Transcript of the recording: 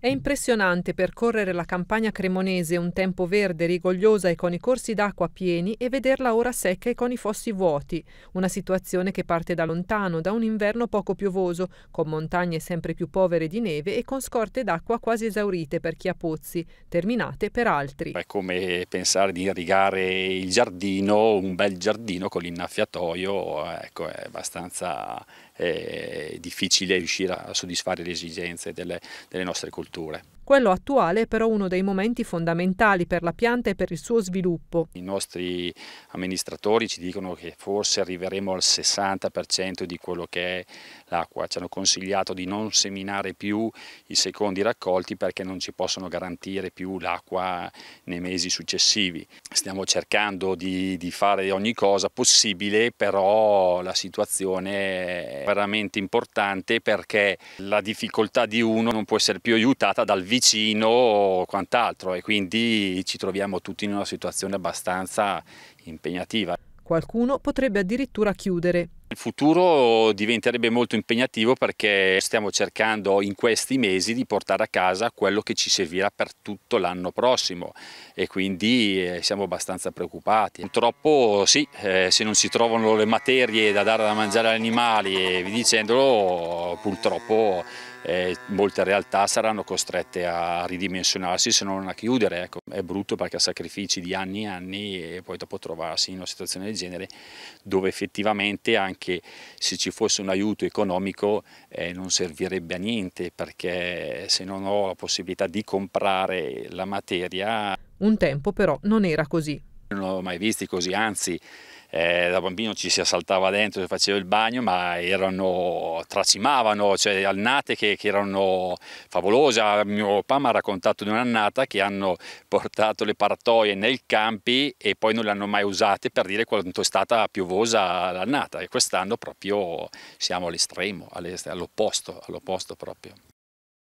È impressionante percorrere la campagna cremonese un tempo verde rigogliosa e con i corsi d'acqua pieni e vederla ora secca e con i fossi vuoti, una situazione che parte da lontano, da un inverno poco piovoso, con montagne sempre più povere di neve e con scorte d'acqua quasi esaurite per chi ha pozzi, terminate per altri. È come pensare di irrigare il giardino, un bel giardino con l'innaffiatoio, ecco, è abbastanza è eh, difficile riuscire a soddisfare le esigenze delle, delle nostre culture. cultura. Quello attuale è però uno dei momenti fondamentali per la pianta e per il suo sviluppo. I nostri amministratori ci dicono che forse arriveremo al 60% di quello che è l'acqua. Ci hanno consigliato di non seminare più i secondi raccolti perché non ci possono garantire più l'acqua nei mesi successivi. Stiamo cercando di, di fare ogni cosa possibile, però la situazione è veramente importante perché la difficoltà di uno non può essere più aiutata dal vino vicino o quant'altro e quindi ci troviamo tutti in una situazione abbastanza impegnativa. Qualcuno potrebbe addirittura chiudere. Il futuro diventerebbe molto impegnativo perché stiamo cercando in questi mesi di portare a casa quello che ci servirà per tutto l'anno prossimo e quindi eh, siamo abbastanza preoccupati. Purtroppo sì, eh, se non si trovano le materie da dare da mangiare agli animali e vi dicendolo, purtroppo eh, molte realtà saranno costrette a ridimensionarsi se non a chiudere. Ecco. È brutto perché a sacrifici di anni e anni e poi dopo trovarsi in una situazione del genere dove effettivamente anche anche se ci fosse un aiuto economico eh, non servirebbe a niente perché se non ho la possibilità di comprare la materia. Un tempo però non era così. Non l'ho mai visti così, anzi eh, da bambino ci si assaltava dentro, si faceva il bagno, ma erano, tracimavano, cioè annate che, che erano favolose. Ah, mio papà mi ha raccontato di un'annata che hanno portato le paratoie nei campi e poi non le hanno mai usate per dire quanto è stata piovosa l'annata e quest'anno proprio siamo all'estremo, all'opposto, all'opposto proprio.